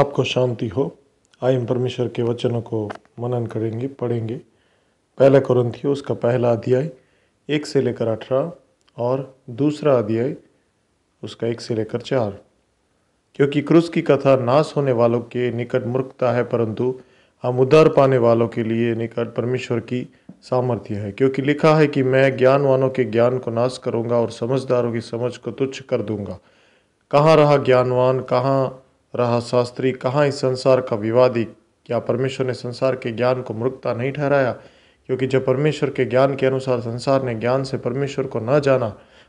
आपको शांति हो आइए हम परमेश्वर के वचनों को मनन करेंगे पढ़ेंगे पहला कुरंथियो उसका पहला अध्याय एक से लेकर अठारह और दूसरा अध्याय उसका एक से लेकर चार क्योंकि क्रूस की कथा नाश होने वालों के निकट मूर्खता है परंतु हम उदार पाने वालों के लिए निकट परमेश्वर की सामर्थ्य है क्योंकि लिखा है कि मैं ज्ञानवानों के ज्ञान को नाश करूंगा और समझदारों की समझ को तुच्छ कर दूंगा कहाँ रहा ज्ञानवान कहाँ रहा शास्त्री कहाँ इस संसार का विवादी क्या परमेश्वर ने संसार के ज्ञान को मूर्खता नहीं ठहराया क्योंकि जब परमेश्वर के ज्ञान के अनुसार संसार ने ज्ञान से परमेश्वर को न जाना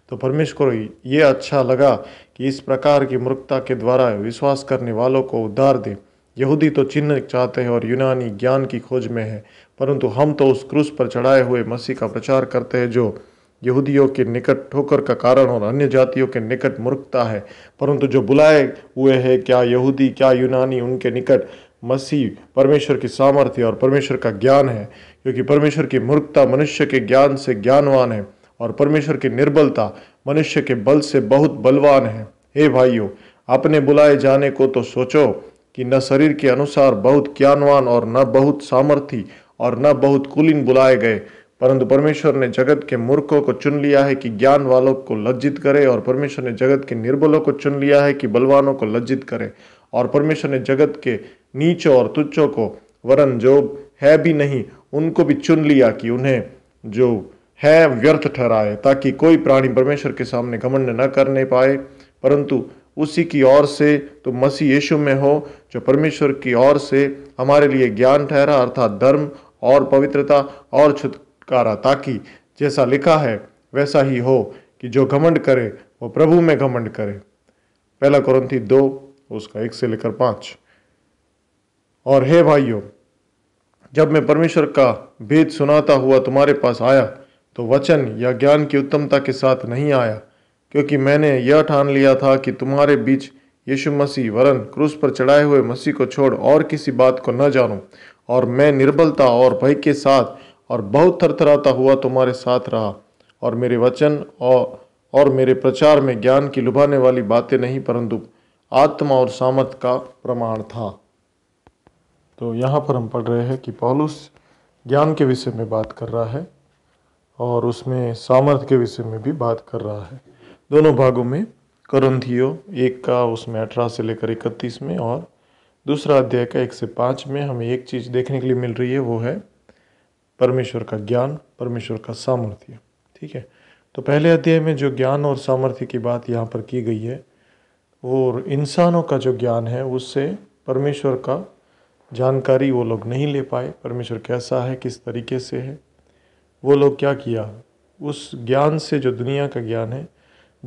तो परमेश्वर को ये अच्छा लगा कि इस प्रकार की मूर्खता के द्वारा विश्वास करने वालों को उद्धार दें यहूदी तो चिन्ह चाहते हैं और यूनानी ज्ञान की खोज में है परंतु हम तो उस क्रूस पर चढ़ाए हुए मसीह का प्रचार करते हैं जो यहूदियों के निकट ठोकर का कारण और अन्य जातियों के निकट मूर्खता है परंतु जो बुलाए हुए हैं क्या यहूदी क्या यूनानी उनके निकट मसीह परमेश्वर की सामर्थ्य और परमेश्वर का ज्ञान है क्योंकि परमेश्वर की मूर्खता मनुष्य के ज्ञान से ज्ञानवान है और परमेश्वर की निर्बलता मनुष्य के बल से बहुत बलवान है हे भाइयों अपने बुलाए जाने को तो सोचो कि न शरीर के अनुसार बहुत ज्ञानवान और न बहुत सामर्थी और न बहुत कुलीन बुलाए गए परंतु परमेश्वर ने जगत के मूर्खों को चुन लिया है कि ज्ञान वालों को लज्जित करे और परमेश्वर ने जगत के निर्बलों को चुन लिया है कि बलवानों को लज्जित करे और परमेश्वर ने जगत के नीचों और तुच्छों को वरन जो है भी नहीं उनको भी चुन लिया कि उन्हें जो है व्यर्थ ठहराए ताकि कोई प्राणी परमेश्वर के सामने घमंड न करने पाए परंतु उसी की ओर से तो मसीह यीशु में हो जो परमेश्वर की ओर से हमारे लिए ज्ञान ठहरा अर्थात धर्म और पवित्रता और छुट छुटकारा ताकि जैसा लिखा है वैसा ही हो कि जो घमंड करे वो प्रभु में घमंड करे पहला कुरंथी दो उसका एक से लेकर पांच और हे भाइयों जब मैं परमेश्वर का भेद सुनाता हुआ तुम्हारे पास आया तो वचन या ज्ञान की उत्तमता के साथ नहीं आया क्योंकि मैंने यह ठान लिया था कि तुम्हारे बीच यीशु मसीह वरन क्रूस पर चढ़ाए हुए मसीह को छोड़ और किसी बात को न जानूं और मैं निर्बलता और भय के साथ और बहुत थरथराता हुआ तुम्हारे साथ रहा और मेरे वचन और और मेरे प्रचार में ज्ञान की लुभाने वाली बातें नहीं परंतु आत्मा और सामर्थ का प्रमाण था तो यहाँ पर हम पढ़ रहे हैं कि पॉलुस ज्ञान के विषय में बात कर रहा है और उसमें सामर्थ के विषय में भी बात कर रहा है दोनों भागों में करंथियो एक का उसमें अठारह से लेकर इकतीस में और दूसरा अध्याय का एक से पाँच में हमें एक चीज़ देखने के लिए मिल रही है वो है परमेश्वर का ज्ञान परमेश्वर का सामर्थ्य ठीक है तो पहले अध्याय में जो ज्ञान और सामर्थ्य की बात यहाँ पर की गई है वो इंसानों का जो ज्ञान है उससे परमेश्वर का जानकारी वो लोग नहीं ले पाए परमेश्वर कैसा है किस तरीके से है वो लोग क्या किया उस ज्ञान से जो दुनिया का ज्ञान है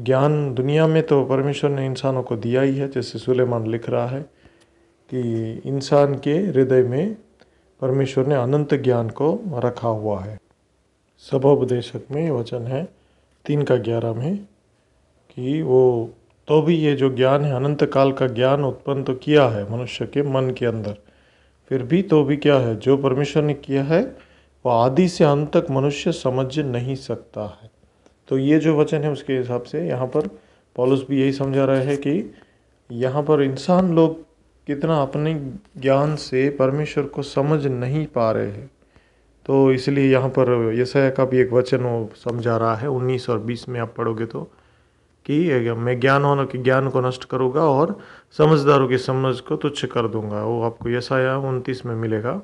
ज्ञान दुनिया में तो परमेश्वर ने इंसानों को दिया ही है जैसे सुलेमान लिख रहा है कि इंसान के हृदय में परमेश्वर ने अनंत ज्ञान को रखा हुआ है सभोपदेशक में वचन है तीन का ग्यारह में कि वो तो भी ये जो ज्ञान है अनंत काल का ज्ञान उत्पन्न तो किया है मनुष्य के मन के अंदर फिर भी तो भी क्या है जो परमेश्वर ने किया है वो आदि से अंत तक मनुष्य समझ नहीं सकता है तो ये जो वचन है उसके हिसाब से यहाँ पर पॉलस भी यही समझा रहा है कि यहाँ पर इंसान लोग कितना अपने ज्ञान से परमेश्वर को समझ नहीं पा रहे हैं तो इसलिए यहाँ पर यशया का भी एक वचन वो समझा रहा है उन्नीस और बीस में आप पढ़ोगे तो कि मैं ज्ञान होने के ज्ञान को नष्ट करूँगा और समझदारों की समझ को तुच्छ कर दूंगा वो आपको यशाया उनतीस में मिलेगा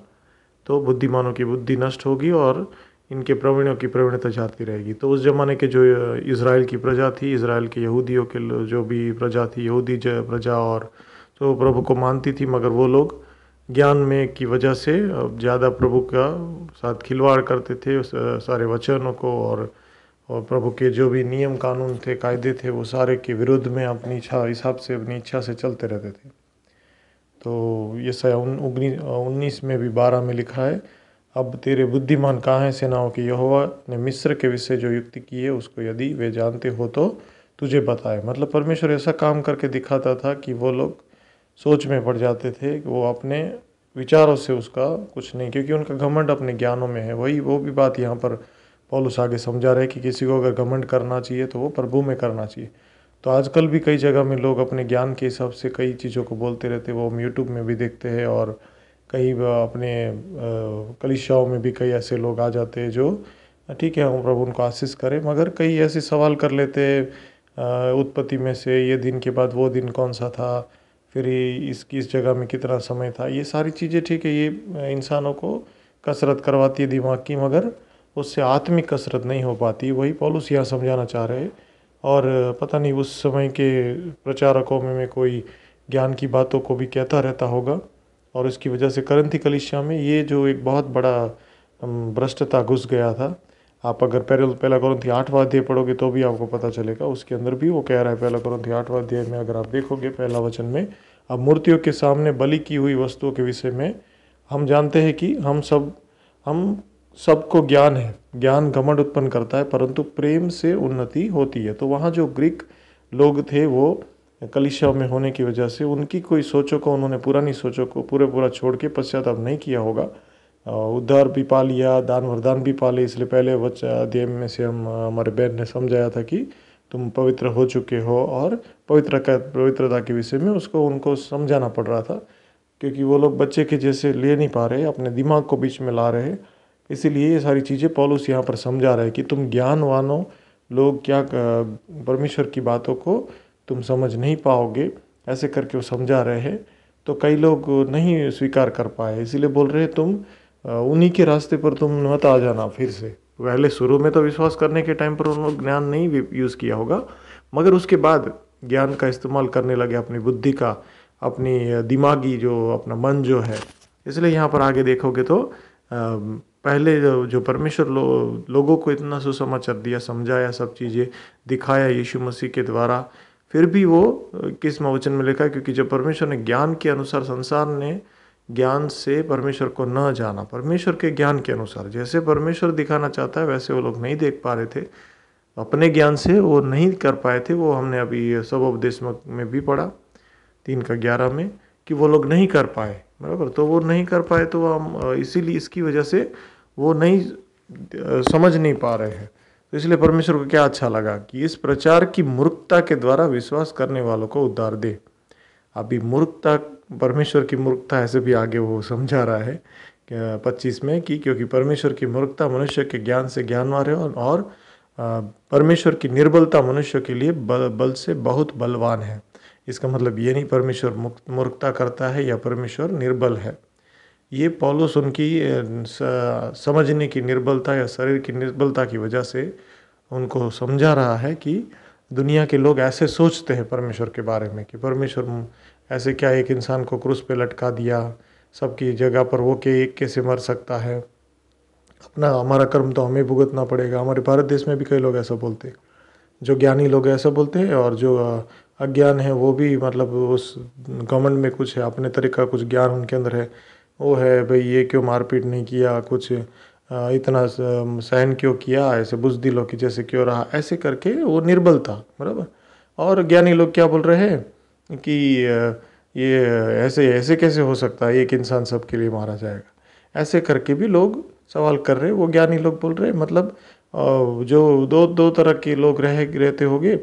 तो बुद्धिमानों की बुद्धि नष्ट होगी और इनके प्रवीणों की प्रवीणता जाती रहेगी तो उस जमाने के जो इसराइल की प्रजा थी इसराइल के यहूदियों के जो भी प्रजा थी यहूदी प्रजा और तो प्रभु को मानती थी मगर वो लोग ज्ञान में की वजह से ज़्यादा प्रभु का साथ खिलवाड़ करते थे सारे वचनों को और और प्रभु के जो भी नियम कानून थे कायदे थे वो सारे के विरुद्ध में अपनी इच्छा हिसाब से अपनी इच्छा से चलते रहते थे तो ये सया उन्नीस में भी बारह में लिखा है अब तेरे बुद्धिमान कहाँ हैं सेनाओं की यहोवा ने मिस्र के विषय जो युक्ति की है उसको यदि वे जानते हो तो तुझे बताए मतलब परमेश्वर ऐसा काम करके दिखाता था कि वो लोग सोच में पड़ जाते थे कि वो अपने विचारों से उसका कुछ नहीं क्योंकि उनका घमंड अपने ज्ञानों में है वही वो भी बात यहाँ पर पौलुस आगे समझा रहे कि किसी को अगर घमंड करना चाहिए तो वो प्रभु में करना चाहिए तो आजकल भी कई जगह में लोग अपने ज्ञान के हिसाब से कई चीज़ों को बोलते रहते हैं वो हम यूट्यूब में भी देखते हैं और कई अपने कलिशाओं में भी कई ऐसे लोग आ जाते हैं जो ठीक है हम प्रभु उनको आशीष करें मगर कई ऐसे सवाल कर लेते हैं उत्पत्ति में से ये दिन के बाद वो दिन कौन सा था फिर ये इस किस जगह में कितना समय था ये सारी चीज़ें ठीक है ये इंसानों को कसरत करवाती है दिमाग की मगर उससे आत्मिक कसरत नहीं हो पाती वही पॉलुस यहाँ समझाना चाह रहे और पता नहीं उस समय के प्रचारकों में, में कोई ज्ञान की बातों को भी कहता रहता होगा और इसकी वजह से करंथी कलिशा में ये जो एक बहुत बड़ा भ्रष्टता घुस गया था आप अगर पहले पहला ग्रंथी आठवा अध्याय पढ़ोगे तो भी आपको पता चलेगा उसके अंदर भी वो कह रहा है पहला ग्रंथी आठवा अध्याय में अगर आप देखोगे पहला वचन में अब मूर्तियों के सामने बलि की हुई वस्तुओं के विषय में हम जानते हैं कि हम सब हम सबको ज्ञान है ज्ञान घमंड उत्पन्न करता है परंतु प्रेम से उन्नति होती है तो वहाँ जो ग्रीक लोग थे वो कलिशा में होने की वजह से उनकी कोई सोचों को उन्होंने पुरानी सोचों को पूरे पूरा छोड़ के पश्चाताप नहीं किया होगा उद्धार भी पा लिया दान वरदान भी पा लिया इसलिए पहले वच अध्ययन में से हम हमारे बहन ने समझाया था कि तुम पवित्र हो चुके हो और पवित्र का पवित्रता के विषय में उसको उनको समझाना पड़ रहा था क्योंकि वो लोग बच्चे के जैसे ले नहीं पा रहे अपने दिमाग को बीच में ला रहे इसीलिए ये सारी चीज़ें पॉलुस यहाँ पर समझा रहे हैं कि तुम ज्ञानवानों लोग क्या परमेश्वर की बातों को तुम समझ नहीं पाओगे ऐसे करके वो समझा रहे हैं तो कई लोग नहीं स्वीकार कर पाए इसीलिए बोल रहे तुम उन्हीं के रास्ते पर तुम मत आ जाना फिर से पहले शुरू में तो विश्वास करने के टाइम पर उन्होंने ज्ञान नहीं यूज़ किया होगा मगर उसके बाद ज्ञान का इस्तेमाल करने लगे अपनी बुद्धि का अपनी दिमागी जो अपना मन जो है इसलिए यहाँ पर आगे देखोगे तो पहले जो परमेश्वर लो, लोगों को इतना सुसमाचार दिया समझाया सब चीज़ें दिखाया यीशु मसीह के द्वारा फिर भी वो किस वचन में लिखा क्योंकि जब परमेश्वर ने ज्ञान के अनुसार संसार ने ज्ञान से परमेश्वर को न जाना परमेश्वर के ज्ञान के अनुसार जैसे परमेश्वर दिखाना चाहता है वैसे वो लोग नहीं देख पा रहे थे अपने ज्ञान से वो नहीं कर पाए थे वो हमने अभी सब उपदेश में भी पढ़ा तीन का ग्यारह में कि वो लोग नहीं कर पाए बराबर तो वो नहीं कर पाए तो हम इसीलिए इसकी वजह से वो नहीं समझ नहीं पा रहे हैं तो इसलिए परमेश्वर को क्या अच्छा लगा कि इस प्रचार की मूर्खता के द्वारा विश्वास करने वालों को उद्धार दे अभी मूर्खता परमेश्वर की मूर्खता ऐसे भी आगे वो समझा रहा है पच्चीस में कि क्योंकि परमेश्वर की मूर्खता मनुष्य के ज्ञान से ज्ञानवार है और परमेश्वर की निर्बलता मनुष्य के लिए बल बल से बहुत बलवान है इसका मतलब ये नहीं परमेश्वर मूर्खता करता है या परमेश्वर निर्बल है ये पॉलोस उनकी समझने की निर्बलता या शरीर की निर्बलता की वजह से उनको समझा रहा है कि दुनिया के लोग ऐसे सोचते हैं परमेश्वर के बारे में कि परमेश्वर ऐसे क्या एक इंसान को क्रूस पे लटका दिया सबकी जगह पर वो के एक कैसे मर सकता है अपना हमारा कर्म तो हमें भुगतना पड़ेगा हमारे भारत देश में भी कई लोग ऐसा बोलते जो ज्ञानी लोग ऐसा बोलते हैं और जो अज्ञान है वो भी मतलब उस गवर्नमेंट में कुछ है अपने तरीका का कुछ ज्ञान उनके अंदर है वो है भाई ये क्यों मारपीट नहीं किया कुछ इतना सहन क्यों किया ऐसे बुझ दिलो कि जैसे क्यों रहा ऐसे करके वो निर्बल था बराबर और ज्ञानी लोग क्या बोल रहे हैं कि ये ऐसे ऐसे कैसे हो सकता है एक इंसान सबके लिए मारा जाएगा ऐसे करके भी लोग सवाल कर रहे वो ज्ञानी लोग बोल रहे मतलब जो दो दो तरह के लोग रह रहते होंगे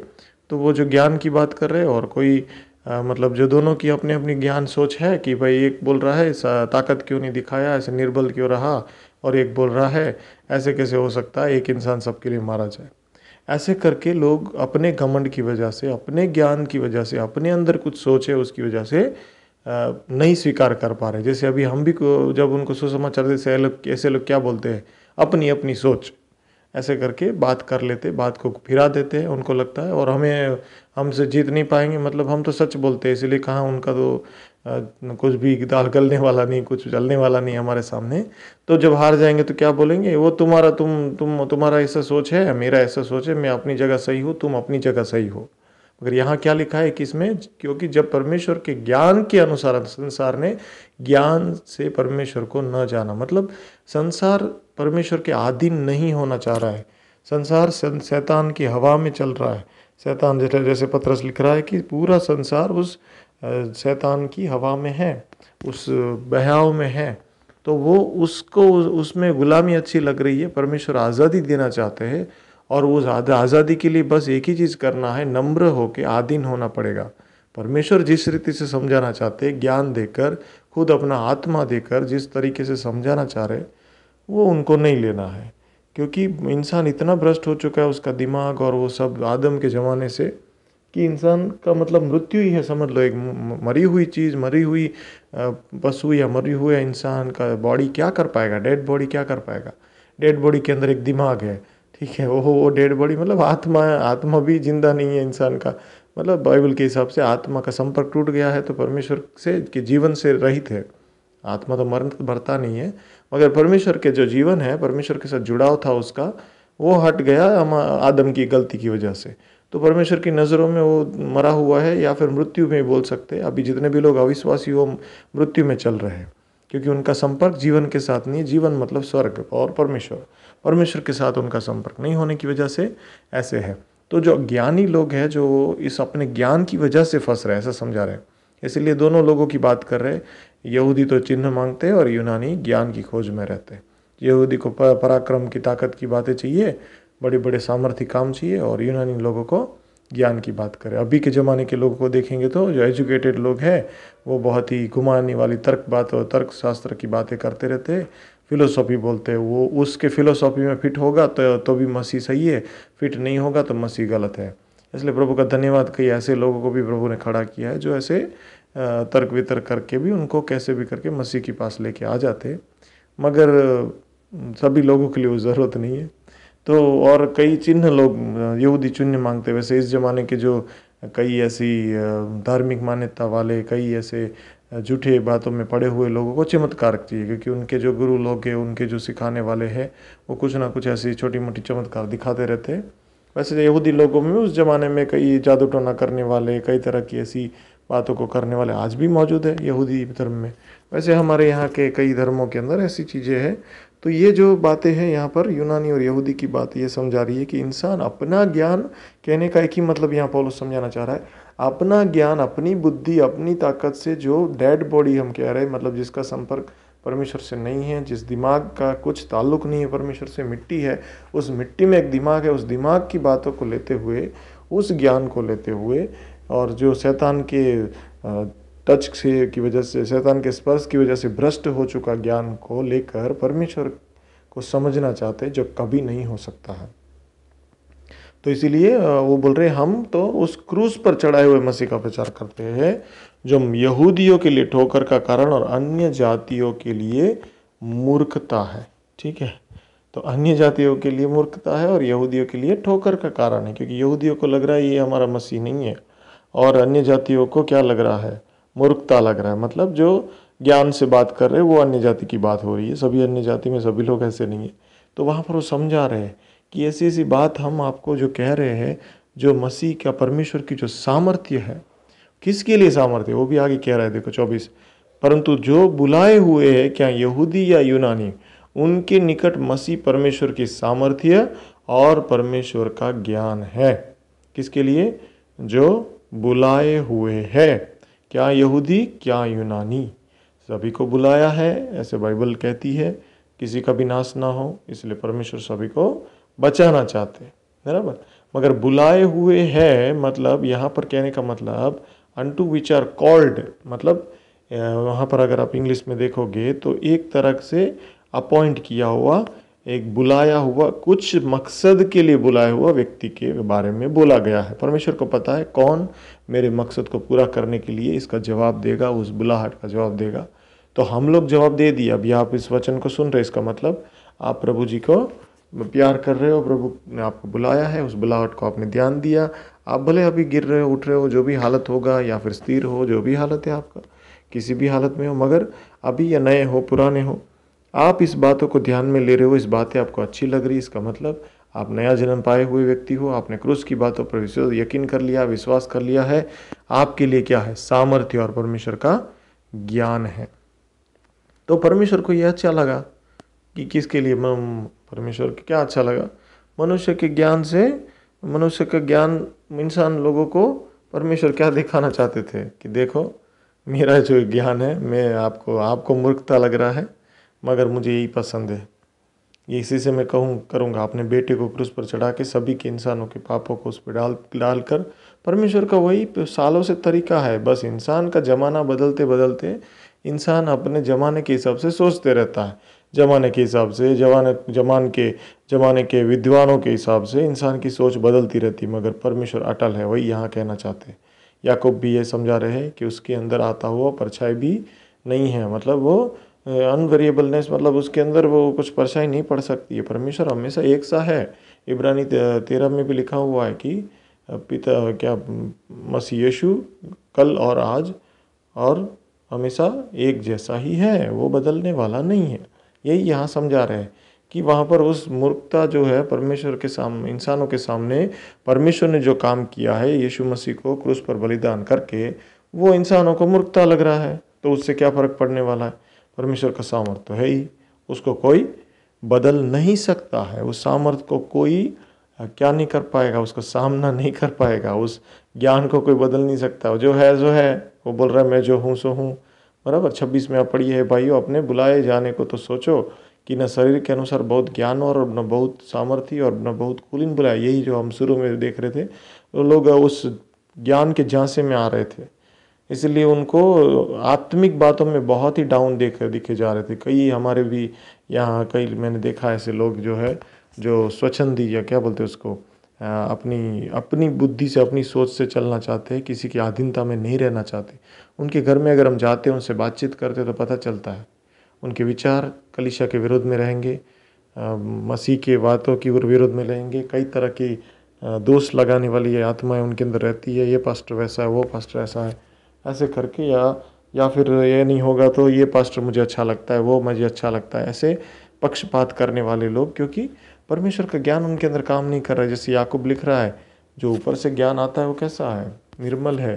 तो वो जो ज्ञान की बात कर रहे और कोई आ, मतलब जो दोनों की अपनी अपनी ज्ञान सोच है कि भाई एक बोल रहा है ताकत क्यों नहीं दिखाया ऐसे निर्बल क्यों रहा और एक बोल रहा है ऐसे कैसे हो सकता है एक इंसान सबके लिए मारा जाए ऐसे करके लोग अपने घमंड की वजह से अपने ज्ञान की वजह से अपने अंदर कुछ सोच है उसकी वजह से नहीं स्वीकार कर पा रहे जैसे अभी हम भी जब उनको सुसमाचार से ऐसे लोग क्या बोलते हैं अपनी अपनी सोच ऐसे करके बात कर लेते बात को फिरा देते हैं उनको लगता है और हमें हमसे जीत नहीं पाएंगे मतलब हम तो सच बोलते हैं इसीलिए कहाँ उनका तो कुछ भी दाल गलने वाला नहीं कुछ जलने वाला नहीं हमारे सामने तो जब हार जाएंगे तो क्या बोलेंगे वो तुम्हारा तुम तुम तुम्हारा ऐसा सोच है मेरा ऐसा सोच है मैं अपनी जगह सही हूँ तुम अपनी जगह सही हो मगर यहाँ क्या लिखा है कि इसमें क्योंकि जब परमेश्वर के ज्ञान के अनुसार संसार ने ज्ञान से परमेश्वर को न जाना मतलब संसार परमेश्वर के आधीन नहीं होना चाह रहा है संसार शैतान की हवा में चल रहा है शैतान जैसे जैसे पत्रस लिख रहा है कि पूरा संसार उस शैतान की हवा में है उस बहाव में है तो वो उसको उसमें गुलामी अच्छी लग रही है परमेश्वर आज़ादी देना चाहते हैं और उस आज़ादी के लिए बस एक ही चीज़ करना है नम्र होकर आधीन होना पड़ेगा परमेश्वर जिस रीति से समझाना चाहते ज्ञान देकर खुद अपना आत्मा देकर जिस तरीके से समझाना चाह रहे वो उनको नहीं लेना है क्योंकि इंसान इतना भ्रष्ट हो चुका है उसका दिमाग और वो सब आदम के ज़माने से कि इंसान का मतलब मृत्यु ही है समझ लो एक मरी हुई चीज़ मरी हुई पशु या मरी हुए इंसान का बॉडी क्या कर पाएगा डेड बॉडी क्या कर पाएगा डेड बॉडी के अंदर एक दिमाग है ठीक है वो वो डेड बॉडी मतलब आत्मा है आत्मा भी जिंदा नहीं है इंसान का मतलब बाइबल के हिसाब से आत्मा का संपर्क टूट गया है तो परमेश्वर से कि जीवन से रहित है आत्मा तो मरण भरता नहीं है मगर परमेश्वर के जो जीवन है परमेश्वर के साथ जुड़ाव था उसका वो हट गया हम आदम की गलती की वजह से तो परमेश्वर की नज़रों में वो मरा हुआ है या फिर मृत्यु में बोल सकते हैं अभी जितने भी लोग अविश्वासी हो मृत्यु में चल रहे हैं क्योंकि उनका संपर्क जीवन के साथ नहीं है जीवन मतलब स्वर्ग और परमेश्वर परमेश्वर के साथ उनका संपर्क नहीं होने की वजह से ऐसे है तो जो ज्ञानी लोग हैं जो इस अपने ज्ञान की वजह से फंस रहे हैं ऐसा समझा रहे हैं इसलिए दोनों लोगों की बात कर रहे यहूदी तो चिन्ह मांगते हैं और यूनानी ज्ञान की खोज में रहते हैं यहूदी को पराक्रम की ताकत की बातें चाहिए बड़े बड़े सामर्थ्य काम चाहिए और यूनानी लोगों को ज्ञान की बात करें अभी के ज़माने के लोगों को देखेंगे तो जो एजुकेटेड लोग हैं वो बहुत ही घुमाने वाली तर्क बात और तर्क शास्त्र की बातें करते रहते हैं फिलोसॉफी बोलते हैं वो उसके फिलोसॉफी में फिट होगा तो तो भी मसीह सही है फिट नहीं होगा तो मसीह गलत है इसलिए प्रभु का धन्यवाद कई ऐसे लोगों को भी प्रभु ने खड़ा किया है जो ऐसे तर्क वितर्क करके भी उनको कैसे भी करके मसीह के पास लेके आ जाते मगर सभी लोगों के लिए वो ज़रूरत नहीं है तो और कई चिन्ह लोग यहूदी चिन्ह मांगते वैसे इस ज़माने के जो कई ऐसी धार्मिक मान्यता वाले कई ऐसे झूठे बातों में पड़े हुए लोगों को चमत्कार चाहिए क्योंकि उनके जो गुरु लोग हैं उनके जो सिखाने वाले हैं वो कुछ ना कुछ ऐसी छोटी मोटी चमत्कार दिखाते रहते हैं वैसे तो यहूदी लोगों में उस ज़माने में कई जादू टोना करने वाले कई तरह की ऐसी बातों को करने वाले आज भी मौजूद है यहूदी धर्म में वैसे हमारे यहाँ के कई धर्मों के अंदर ऐसी चीज़ें हैं तो ये जो बातें हैं यहाँ पर यूनानी और यहूदी की बात ये समझा रही है कि इंसान अपना ज्ञान कहने का एक ही मतलब यहाँ पॉलस समझाना चाह रहा है अपना ज्ञान अपनी बुद्धि अपनी ताकत से जो डेड बॉडी हम कह रहे हैं मतलब जिसका संपर्क परमेश्वर से नहीं है जिस दिमाग का कुछ ताल्लुक नहीं है परमेश्वर से मिट्टी है उस मिट्टी में एक दिमाग है उस दिमाग की बातों को लेते हुए उस ज्ञान को लेते हुए और जो शैतान के टच से की वजह से शैतान के स्पर्श की वजह से भ्रष्ट हो चुका ज्ञान को लेकर परमेश्वर को समझना चाहते जो कभी नहीं हो सकता है तो इसीलिए वो बोल रहे हम तो उस क्रूज पर चढ़ाए हुए मसीह का प्रचार करते हैं जो यहूदियों के लिए ठोकर का कारण और अन्य जातियों के लिए मूर्खता है ठीक है तो अन्य जातियों के लिए मूर्खता है और यहूदियों के लिए ठोकर का कारण है क्योंकि यहूदियों को लग रहा है ये हमारा मसीह नहीं है और अन्य जातियों को क्या लग रहा है मूर्खता लग रहा है मतलब जो ज्ञान से बात कर रहे हैं वो अन्य जाति की बात हो रही है सभी अन्य जाति में सभी लोग ऐसे नहीं है तो वहाँ पर वो समझा रहे हैं कि ऐसी ऐसी बात हम आपको जो कह रहे हैं जो मसीह का परमेश्वर की जो सामर्थ्य है किसके लिए सामर्थ्य वो भी आगे कह रहा है देखो चौबीस परंतु जो बुलाए हुए हैं क्या यहूदी या यूनानी उनके निकट मसीह परमेश्वर की सामर्थ्य और परमेश्वर का ज्ञान है किसके लिए जो बुलाए हुए है क्या यहूदी क्या यूनानी सभी को बुलाया है ऐसे बाइबल कहती है किसी का भी नाश ना हो इसलिए परमेश्वर सभी को बचाना चाहते बराबर मगर बुलाए हुए है मतलब यहाँ पर कहने का मतलब अनटू विच आर कॉल्ड मतलब वहाँ पर अगर आप इंग्लिश में देखोगे तो एक तरह से अपॉइंट किया हुआ एक बुलाया हुआ कुछ मकसद के लिए बुलाया हुआ व्यक्ति के बारे में बोला गया है परमेश्वर को पता है कौन मेरे मकसद को पूरा करने के लिए इसका जवाब देगा उस बुलाहट का जवाब देगा तो हम लोग जवाब दे दिए अभी आप इस वचन को सुन रहे इसका मतलब आप प्रभु जी को प्यार कर रहे हो प्रभु ने आपको बुलाया है उस बुलाहट को आपने ध्यान दिया आप भले अभी गिर रहे हो उठ रहे हो जो भी हालत होगा या फिर स्थिर हो जो भी हालत है आपका किसी भी हालत में हो मगर अभी या नए हो पुराने हो आप इस बातों को ध्यान में ले रहे हो इस बातें आपको अच्छी लग रही इसका मतलब आप नया जन्म पाए हुए व्यक्ति हो आपने क्रूस की बातों पर विश्वास यकीन कर लिया विश्वास कर लिया है आपके लिए क्या है सामर्थ्य और परमेश्वर का ज्ञान है तो परमेश्वर को यह अच्छा लगा कि किसके लिए परमेश्वर को क्या अच्छा लगा मनुष्य के ज्ञान से मनुष्य का ज्ञान इंसान लोगों को परमेश्वर क्या दिखाना चाहते थे कि देखो मेरा जो ज्ञान है मैं आपको आपको मूर्खता लग रहा है मगर मुझे यही पसंद है ये इसी से मैं कहूँ करूँगा अपने बेटे को क्रूस पर चढ़ा के सभी के इंसानों के पापों को उस पर डाल डालकर परमेश्वर का वही सालों से तरीका है बस इंसान का ज़माना बदलते बदलते इंसान अपने ज़माने के हिसाब से सोचते रहता है ज़माने के हिसाब से जमाने जमान के ज़माने के विद्वानों के हिसाब से इंसान की सोच बदलती रहती मगर परमेश्वर अटल है वही यहाँ कहना चाहते याकूब भी ये समझा रहे हैं कि उसके अंदर आता हुआ परछाई भी नहीं है मतलब वो अनवेरिएबलनेस मतलब उसके अंदर वो कुछ परछाई नहीं पड़ सकती है परमेश्वर हमेशा एक सा है इब्रानी तेरह में भी लिखा हुआ है कि पिता क्या मसीह यीशु कल और आज और हमेशा एक जैसा ही है वो बदलने वाला नहीं है यही यहाँ समझा रहे हैं कि वहाँ पर उस मूर्खता जो है परमेश्वर के सामने इंसानों के सामने परमेश्वर ने जो काम किया है यीशु मसीह को क्रूस पर बलिदान करके वो इंसानों को मूर्खता लग रहा है तो उससे क्या फ़र्क पड़ने वाला है परमेश्वर का सामर्थ्य है ही उसको कोई बदल नहीं सकता है उस सामर्थ्य को कोई क्या नहीं कर पाएगा उसका सामना नहीं कर पाएगा उस ज्ञान को कोई बदल नहीं सकता जो है जो है वो बोल रहा है मैं जो हूँ सो हूँ बराबर छब्बीस में आप पढ़िए है भाइयों अपने बुलाए जाने को तो सोचो कि न शरीर के अनुसार बहुत ज्ञान और न बहुत सामर्थ्य और न बहुत कुलीन बुलाया यही जो हम शुरू में देख रहे थे वो लोग उस ज्ञान के झांसे में आ रहे थे इसलिए उनको आत्मिक बातों में बहुत ही डाउन देख दिखे जा रहे थे कई हमारे भी यहाँ कई मैंने देखा ऐसे लोग जो है जो स्वच्छंदी या क्या बोलते उसको अपनी अपनी बुद्धि से अपनी सोच से चलना चाहते हैं किसी की अधीनता में नहीं रहना चाहते उनके घर में अगर हम जाते हैं उनसे बातचीत करते तो पता चलता है उनके विचार कलिशा के विरोध में रहेंगे मसीह के बातों की विरोध में रहेंगे कई तरह की दोष लगाने वाली ये आत्माएं उनके अंदर रहती है ये पास्टर वैसा है वो पास्टर ऐसा है ऐसे करके या या फिर ये नहीं होगा तो ये पास्टर मुझे अच्छा लगता है वो मुझे अच्छा लगता है ऐसे पक्षपात करने वाले लोग क्योंकि परमेश्वर का ज्ञान उनके अंदर काम नहीं कर रहा है जैसे याकूब लिख रहा है जो ऊपर से ज्ञान आता है वो कैसा है निर्मल है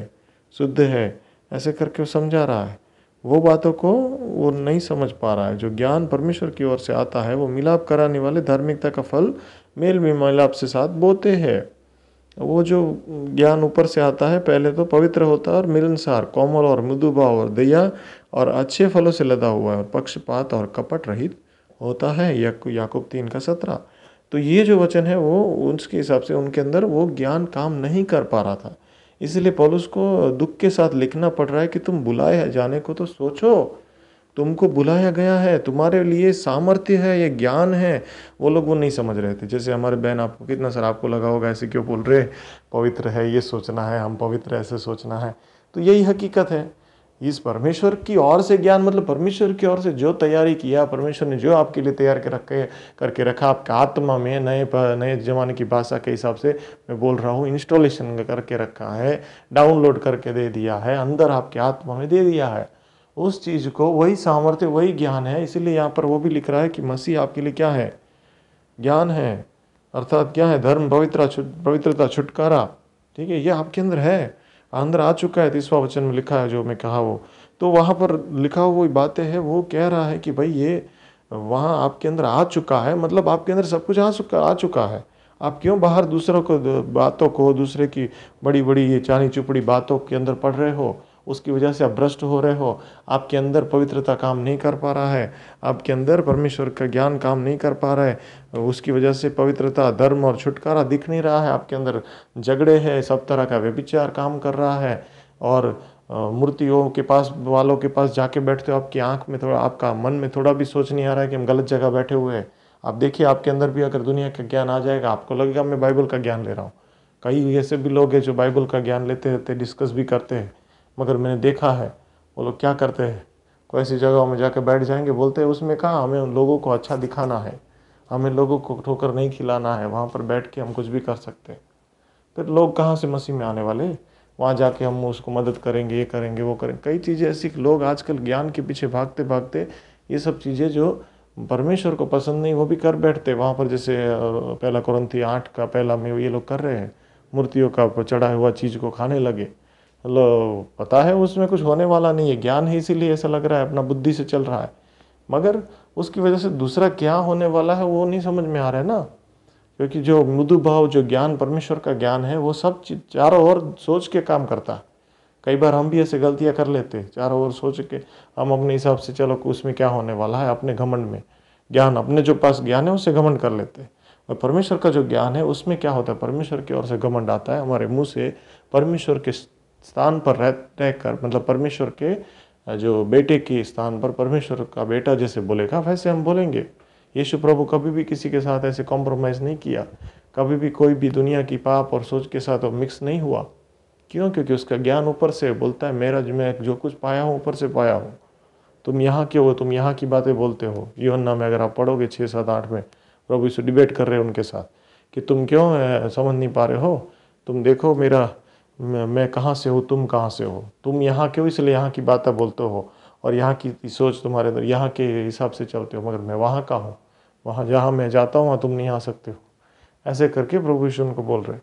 शुद्ध है ऐसे करके वो समझा रहा है वो बातों को वो नहीं समझ पा रहा है जो ज्ञान परमेश्वर की ओर से आता है वो मिलाप कराने वाले धार्मिकता का फल मेल में मिलाप से साथ बोते हैं वो जो ज्ञान ऊपर से आता है पहले तो पवित्र होता है और मिलनसार कोमल और मृदुभाव और दया और अच्छे फलों से लदा हुआ है और पक्षपात और कपट रहित होता है याकूब याकूब तीन का सत्रह तो ये जो वचन है वो उसके हिसाब से उनके अंदर वो ज्ञान काम नहीं कर पा रहा था इसलिए पौलुस को दुख के साथ लिखना पड़ रहा है कि तुम बुलाए जाने को तो सोचो तुमको बुलाया गया है तुम्हारे लिए सामर्थ्य है ये ज्ञान है वो लोग वो नहीं समझ रहे थे जैसे हमारे बहन आपको कितना सर आपको लगा होगा ऐसे क्यों बोल रहे पवित्र है ये सोचना है हम पवित्र ऐसे सोचना है तो यही हकीकत है इस परमेश्वर की ओर से ज्ञान मतलब परमेश्वर की ओर से जो तैयारी किया परमेश्वर ने जो आपके लिए तैयार कर रखे करके रखा आपका आत्मा में नए नए जमाने की भाषा के हिसाब से मैं बोल रहा हूँ इंस्टॉलेशन करके रखा है डाउनलोड करके दे दिया है अंदर आपके आत्मा में दे दिया है उस चीज़ को वही सामर्थ्य वही ज्ञान है इसीलिए यहाँ पर वो भी लिख रहा है कि मसीह आपके लिए क्या है ज्ञान है अर्थात क्या है धर्म पवित्र पवित्रता छुटकारा ठीक है ये आपके अंदर है अंदर आ चुका है तीसवा तो वचन में लिखा है जो मैं कहा वो तो वहाँ पर लिखा हुई बातें है वो कह रहा है कि भाई ये वहाँ आपके अंदर आ चुका है मतलब आपके अंदर सब कुछ आ चुका आ चुका है आप क्यों बाहर दूसरों को बातों को दूसरे की बड़ी बड़ी ये चानी चुपड़ी बातों के अंदर पढ़ रहे हो उसकी वजह से आप भ्रष्ट हो रहे हो आपके अंदर पवित्रता काम नहीं कर पा रहा है आपके अंदर परमेश्वर का ज्ञान काम नहीं कर पा रहा है उसकी वजह से पवित्रता धर्म और छुटकारा दिख नहीं रहा है आपके अंदर झगड़े है सब तरह का व्यभिचार काम कर रहा है और मूर्तियों के पास वालों के पास जाके बैठते हो आपकी आँख में थोड़ा आपका मन में थोड़ा भी सोच नहीं आ रहा है कि हम गलत जगह बैठे हुए हैं आप देखिए आपके अंदर भी अगर दुनिया का ज्ञान आ जाएगा आपको लगेगा मैं बाइबल का ज्ञान ले रहा हूँ कई ऐसे भी लोग हैं जो बाइबल का ज्ञान लेते रहते डिस्कस भी करते हैं मगर मैंने देखा है वो लोग क्या करते हैं कोई ऐसी जगहों में जाकर बैठ जाएंगे बोलते हैं उसमें कहाँ हमें उन लोगों को अच्छा दिखाना है हमें लोगों को ठोकर नहीं खिलाना है वहाँ पर बैठ के हम कुछ भी कर सकते हैं फिर लोग कहाँ से मसीह में आने वाले वहाँ जाके हम उसको मदद करेंगे ये करेंगे वो करेंगे कई चीज़ें ऐसी लोग आजकल ज्ञान के पीछे भागते भागते ये सब चीज़ें जो परमेश्वर को पसंद नहीं वो भी कर बैठते वहाँ पर जैसे पहला कुरंथी आठ का पहला में ये लोग कर रहे हैं मूर्तियों का चढ़ा हुआ चीज़ को खाने लगे लो पता है उसमें कुछ होने वाला नहीं है ज्ञान है इसीलिए ऐसा लग रहा है अपना बुद्धि से चल रहा है मगर उसकी वजह से दूसरा क्या होने वाला है वो नहीं समझ में आ रहा है ना क्योंकि जो मृदु भाव जो ज्ञान परमेश्वर का ज्ञान है वो सब चारों ओर सोच के काम करता है कई बार हम भी ऐसे गलतियाँ कर लेते हैं चारों ओर सोच के हम अपने हिसाब से चलो उसमें क्या होने वाला है अपने घमंड में ज्ञान अपने जो पास ज्ञान है उससे घमंड कर लेते हैं और परमेश्वर का जो ज्ञान है उसमें क्या होता है परमेश्वर की ओर से घमंड आता है हमारे मुंह से परमेश्वर के स्थान पर रह रहकर मतलब परमेश्वर के जो बेटे के स्थान पर परमेश्वर का बेटा जैसे बोलेगा वैसे हम बोलेंगे यीशु प्रभु कभी भी किसी के साथ ऐसे कॉम्प्रोमाइज़ नहीं किया कभी भी कोई भी दुनिया की पाप और सोच के साथ मिक्स नहीं हुआ क्यों क्योंकि उसका ज्ञान ऊपर से बोलता है मेरा मैं जो कुछ पाया हूँ ऊपर से पाया हूँ तुम यहाँ के हो तुम यहाँ की बातें बोलते हो योन्ना में अगर आप पढ़ोगे छः सात आठ में प्रभु इसे डिबेट कर रहे हैं उनके साथ कि तुम क्यों समझ नहीं पा रहे हो तुम देखो मेरा मैं कहाँ से हूँ तुम कहाँ से हो तुम यहाँ के हो इसलिए यहाँ की बातें बोलते हो और यहाँ की सोच तुम्हारे अंदर यहाँ के हिसाब से चलते हो मगर मैं वहाँ का हूँ वहाँ जहाँ मैं जाता हूँ वहाँ तुम नहीं आ सकते हो ऐसे करके प्रभु यीशु उनको बोल रहे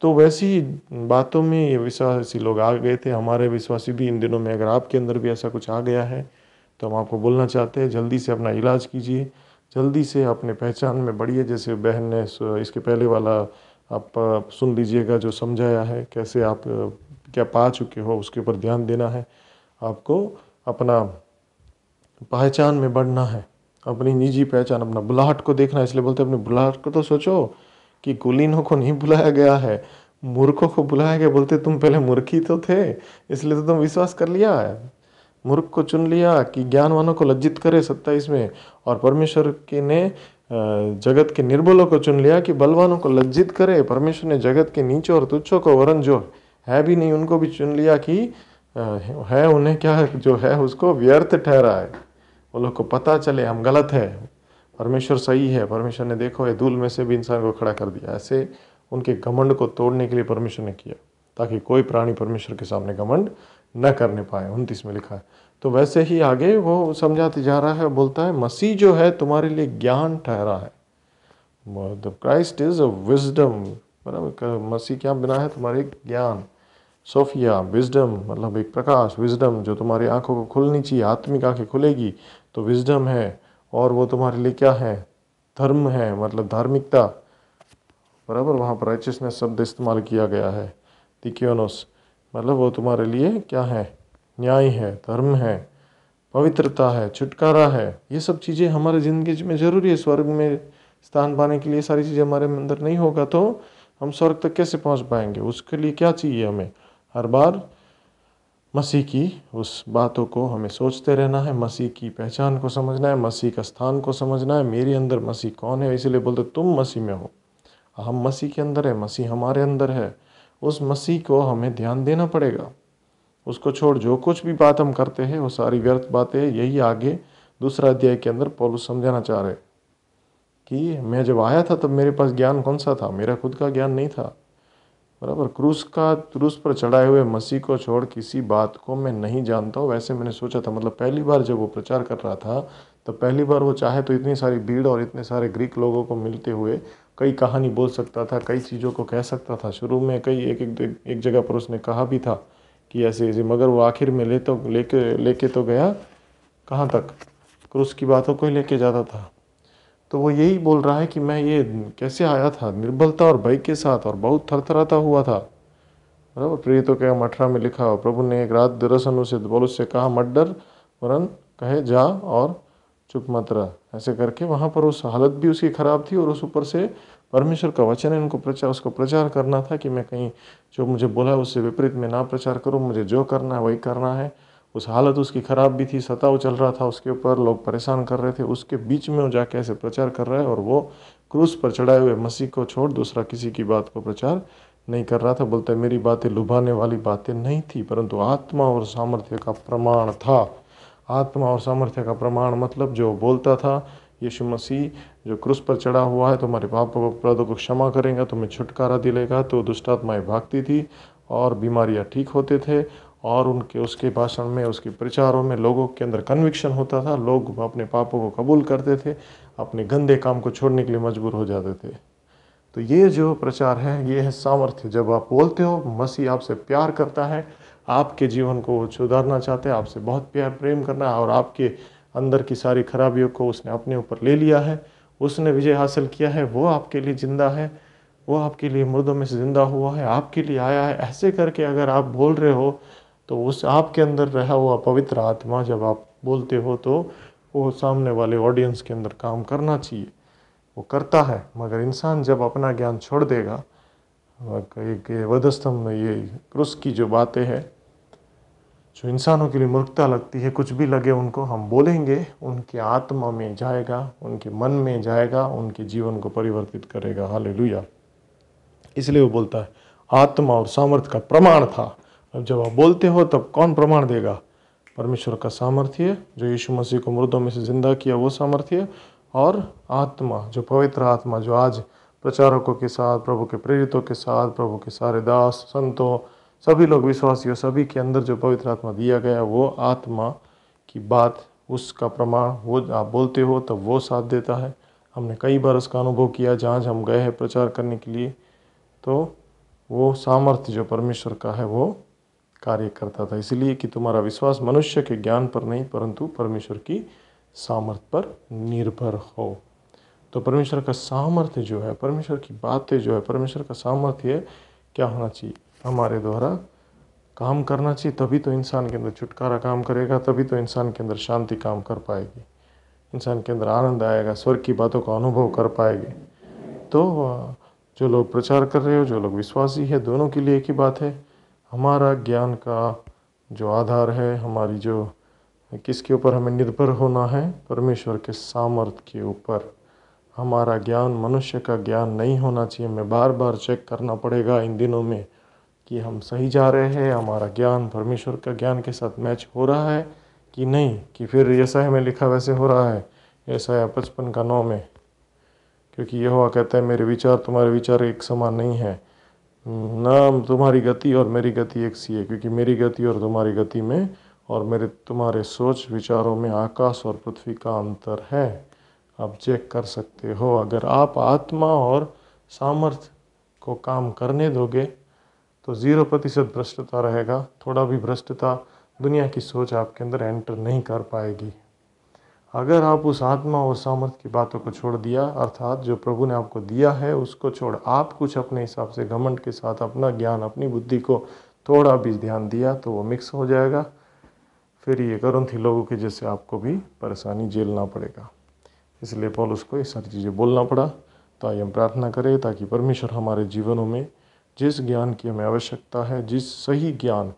तो वैसी बातों में ये विश्वासी लोग आ गए थे हमारे विश्वासी भी इन दिनों में अगर आपके अंदर भी ऐसा कुछ आ गया है तो हम आपको बोलना चाहते हैं जल्दी से अपना इलाज कीजिए जल्दी से अपने पहचान में बढ़िए जैसे बहन ने इसके पहले वाला आप सुन लीजिएगा जो समझाया है कैसे आप क्या पा चुके हो उसके ऊपर ध्यान देना है आपको अपना पहचान में बढ़ना है अपनी निजी पहचान अपना बुलाहट को देखना इसलिए बोलते अपने बुलाहट को तो सोचो कि कुलीनों को नहीं बुलाया गया है मूर्खों को बुलाया गया बोलते तुम पहले मूर्खी तो थे इसलिए तो तुम विश्वास कर लिया है मूर्ख को चुन लिया कि ज्ञानवानों को लज्जित करे सत्ताईस में और परमेश्वर के ने जगत के निर्बलों को चुन लिया कि बलवानों को लज्जित करे परमेश्वर ने जगत के नीचे और तुच्छों को वरण जो है भी नहीं उनको भी चुन लिया कि है उन्हें क्या जो है उसको व्यर्थ ठहरा है वो लोग को पता चले हम गलत है परमेश्वर सही है परमेश्वर ने देखो ये धूल में से भी इंसान को खड़ा कर दिया ऐसे उनके घमंड को तोड़ने के लिए परमेश्वर ने किया ताकि कोई प्राणी परमेश्वर के सामने घमंड न करने पाए उनतीस में लिखा है तो वैसे ही आगे वो समझाते जा रहा है बोलता है मसीह जो है तुम्हारे लिए ज्ञान ठहरा है क्राइस्ट इज़ अ विजडम मतलब मसीह क्या बिना है तुम्हारे ज्ञान सोफिया विजडम मतलब एक प्रकाश विजडम जो तुम्हारी आंखों को खुलनी चाहिए आत्मिक आंखें खुलेगी तो विजडम है और वो तुम्हारे लिए क्या है धर्म है मतलब धार्मिकता बराबर वहाँ पर राइचियसनेस शब्द इस्तेमाल किया गया है तिक्योनोस मतलब वो तुम्हारे लिए क्या है न्याय है धर्म है पवित्रता है छुटकारा है ये सब चीज़ें हमारे ज़िंदगी में ज़रूरी है स्वर्ग में स्थान पाने के लिए सारी चीज़ें हमारे अंदर नहीं होगा तो हम स्वर्ग तक कैसे पहुंच पाएंगे उसके लिए क्या चाहिए हमें हर बार मसीह की उस बातों को हमें सोचते रहना है मसीह की पहचान को समझना है मसीह का स्थान को समझना है मेरे अंदर मसीह कौन है इसीलिए बोलते तुम मसीह में हो हम मसीह के अंदर है मसीह हमारे अंदर है उस मसीह को हमें ध्यान देना पड़ेगा उसको छोड़ जो कुछ भी बात हम करते हैं वो सारी व्यर्थ बातें यही आगे दूसरा अध्याय के अंदर पौलुस समझाना चाह रहे कि मैं जब आया था तब मेरे पास ज्ञान कौन सा था मेरा खुद का ज्ञान नहीं था बराबर क्रूस का क्रूस पर चढ़ाए हुए मसीह को छोड़ किसी बात को मैं नहीं जानता हूँ वैसे मैंने सोचा था मतलब पहली बार जब वो प्रचार कर रहा था तो पहली बार वो चाहे तो इतनी सारी भीड़ और इतने सारे ग्रीक लोगों को मिलते हुए कई कहानी बोल सकता था कई चीज़ों को कह सकता था शुरू में कई एक एक एक जगह पर उसने कहा भी था कि ऐसे ऐसे मगर वो आखिर में ले तो लेके लेके तो गया कहाँ तक क्रूस की बातों को ही लेके जाता था तो वो यही बोल रहा है कि मैं ये कैसे आया था निर्बलता और भय के साथ और बहुत थरथराता हुआ था बराबर प्रेरितों के हम अठारह में लिखा और प्रभु ने एक रात दरअसल उसे बोल उससे कहा मत डर वरन कहे जा और चुप मत रह ऐसे करके वहाँ पर उस हालत भी उसकी ख़राब थी और उस ऊपर से परमेश्वर का वचन है उनको प्रचार उसको प्रचार करना था कि मैं कहीं जो मुझे बोला है उससे विपरीत मैं ना प्रचार करूँ मुझे जो करना है वही करना है उस हालत उसकी ख़राब भी थी सताव चल रहा था उसके ऊपर लोग परेशान कर रहे थे उसके बीच में वो जाके ऐसे प्रचार कर रहा है और वो क्रूस पर चढ़ाए हुए मसीह को छोड़ दूसरा किसी की बात को प्रचार नहीं कर रहा था बोलते मेरी बातें लुभाने वाली बातें नहीं थी परंतु आत्मा और सामर्थ्य का प्रमाण था आत्मा और सामर्थ्य का प्रमाण मतलब जो बोलता था यीशु मसीह जो क्रूस पर चढ़ा हुआ है तुम्हारे तो पाप अपराधों को क्षमा करेंगे तुम्हें छुटकारा दिलेगा तो दुष्टात्माएँ भागती थी और बीमारियाँ ठीक होते थे और उनके उसके भाषण में उसके प्रचारों में लोगों के अंदर कन्विक्शन होता था लोग अपने पापों को कबूल करते थे अपने गंदे काम को छोड़ने के लिए मजबूर हो जाते थे तो ये जो प्रचार है ये है सामर्थ्य जब आप बोलते हो मसीह आपसे प्यार करता है आपके जीवन को वो सुधारना चाहते हैं आपसे बहुत प्यार प्रेम करना है और आपके अंदर की सारी खराबियों को उसने अपने ऊपर ले लिया है उसने विजय हासिल किया है वो आपके लिए ज़िंदा है वो आपके लिए मुर्दों में से ज़िंदा हुआ है आपके लिए आया है ऐसे करके अगर आप बोल रहे हो तो उस आपके अंदर रहा हुआ पवित्र आत्मा जब आप बोलते हो तो वो सामने वाले ऑडियंस के अंदर काम करना चाहिए वो करता है मगर इंसान जब अपना ज्ञान छोड़ देगा वधस्तम में ये क्रुस की जो बातें हैं जो इंसानों के लिए मूर्खता लगती है कुछ भी लगे उनको हम बोलेंगे उनकी आत्मा में जाएगा उनके मन में जाएगा उनके जीवन को परिवर्तित करेगा लुया इसलिए वो बोलता है आत्मा और सामर्थ्य का प्रमाण था अब जब आप बोलते हो तब कौन प्रमाण देगा परमेश्वर का सामर्थ्य जो यीशु मसीह को मुर्दों में से जिंदा किया वो सामर्थ्य और आत्मा जो पवित्र आत्मा जो आज प्रचारकों के साथ प्रभु के प्रेरितों के साथ प्रभु के सारे दास संतों सभी लोग विश्वासी हो सभी के अंदर जो पवित्र आत्मा दिया गया वो आत्मा की बात उसका प्रमाण वो आप बोलते हो तब वो साथ देता है हमने कई बार उसका अनुभव किया जहाँ हम गए हैं प्रचार करने के लिए तो वो सामर्थ्य जो परमेश्वर का है वो कार्य करता था इसलिए कि तुम्हारा विश्वास मनुष्य के ज्ञान पर नहीं परंतु परमेश्वर की सामर्थ्य पर निर्भर हो तो परमेश्वर का सामर्थ्य जो है परमेश्वर की बातें जो है परमेश्वर का सामर्थ्य क्या होना चाहिए हमारे द्वारा काम करना चाहिए तभी तो इंसान के अंदर छुटकारा काम करेगा तभी तो इंसान के अंदर शांति काम कर पाएगी इंसान के अंदर आनंद आएगा स्वर्ग की बातों का अनुभव कर पाएगी तो जो लोग प्रचार कर रहे हो जो लोग विश्वासी है दोनों के लिए एक ही बात है हमारा ज्ञान का जो आधार है हमारी जो किसके ऊपर हमें निर्भर होना है परमेश्वर के सामर्थ्य के ऊपर हमारा ज्ञान मनुष्य का ज्ञान नहीं होना चाहिए हमें बार बार चेक करना पड़ेगा इन दिनों में कि हम सही जा रहे हैं हमारा ज्ञान परमेश्वर का ज्ञान के साथ मैच हो रहा है कि नहीं कि फिर है मैं लिखा वैसे हो रहा है ऐसा है पचपन का नौ में क्योंकि यह हुआ कहता है मेरे विचार तुम्हारे विचार एक समान नहीं है ना तुम्हारी गति और मेरी गति एक सी है क्योंकि मेरी गति और तुम्हारी गति में और मेरे तुम्हारे सोच विचारों में आकाश और पृथ्वी का अंतर है आप चेक कर सकते हो अगर आप आत्मा और सामर्थ्य को काम करने दोगे तो ज़ीरो प्रतिशत भ्रष्टता रहेगा थोड़ा भी भ्रष्टता दुनिया की सोच आपके अंदर एंटर नहीं कर पाएगी अगर आप उस आत्मा और सामर्थ्य की बातों को छोड़ दिया अर्थात जो प्रभु ने आपको दिया है उसको छोड़ आप कुछ अपने हिसाब से घमंड के साथ अपना ज्ञान अपनी बुद्धि को थोड़ा भी ध्यान दिया तो वो मिक्स हो जाएगा फिर ये ग्रंथी लोगों के जैसे आपको भी परेशानी झेलना पड़ेगा इसलिए पॉल उसको ये सारी चीज़ें बोलना पड़ा तो आइए हम प्रार्थना करें ताकि परमेश्वर हमारे जीवनों में जिस ज्ञान की हमें आवश्यकता है जिस सही ज्ञान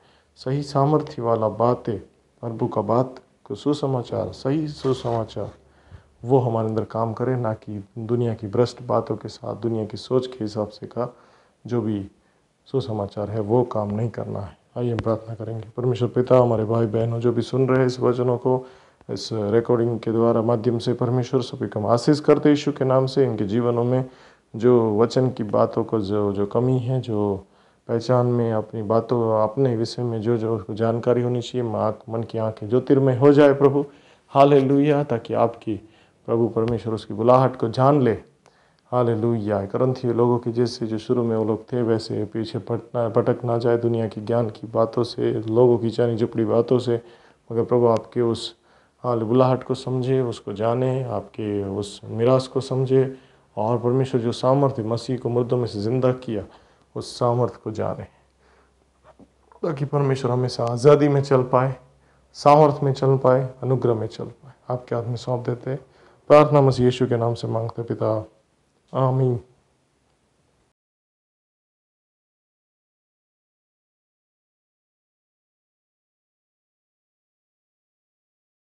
सही सामर्थ्य वाला बातें प्रभु का बात को सुसमाचार सही सुसमाचार वो हमारे अंदर काम करे ना कि दुनिया की भ्रष्ट बातों के साथ दुनिया की सोच के हिसाब से का जो भी सुसमाचार है वो काम नहीं करना है आइए हम प्रार्थना करेंगे परमेश्वर पिता हमारे भाई बहनों जो भी सुन रहे हैं इस वचनों को इस रिकॉर्डिंग के द्वारा माध्यम से परमेश्वर सभी को हम आशीष करते यीशु के नाम से इनके जीवनों में जो वचन की बातों को जो जो कमी है जो पहचान में अपनी बातों अपने विषय में जो जो उसको जानकारी होनी चाहिए मन की आँखें ज्योतिर्मय हो जाए प्रभु हाल ताकि आपकी प्रभु परमेश्वर उसकी बुलाहट को जान ले हाल लुया थी लोगों के जैसे जो शुरू में वो लोग थे वैसे पीछे पटना भटक ना जाए दुनिया की ज्ञान की बातों से लोगों की जानी झुपड़ी बातों से मगर प्रभु आपके उस हाल बुलाहट को समझे उसको जाने आपके उस निराश को समझे और परमेश्वर जो सामर्थ्य मसीह को मुर्दों में से ज़िंदा किया उस सामर्थ्य को जाने ताकि परमेश्वर हमेशा आज़ादी में चल पाए सामर्थ्य में चल पाए अनुग्रह में चल पाए आपके हाथ में सौंप देते प्रार्थना मसीह यीशु के नाम से मांगते पिता आमीन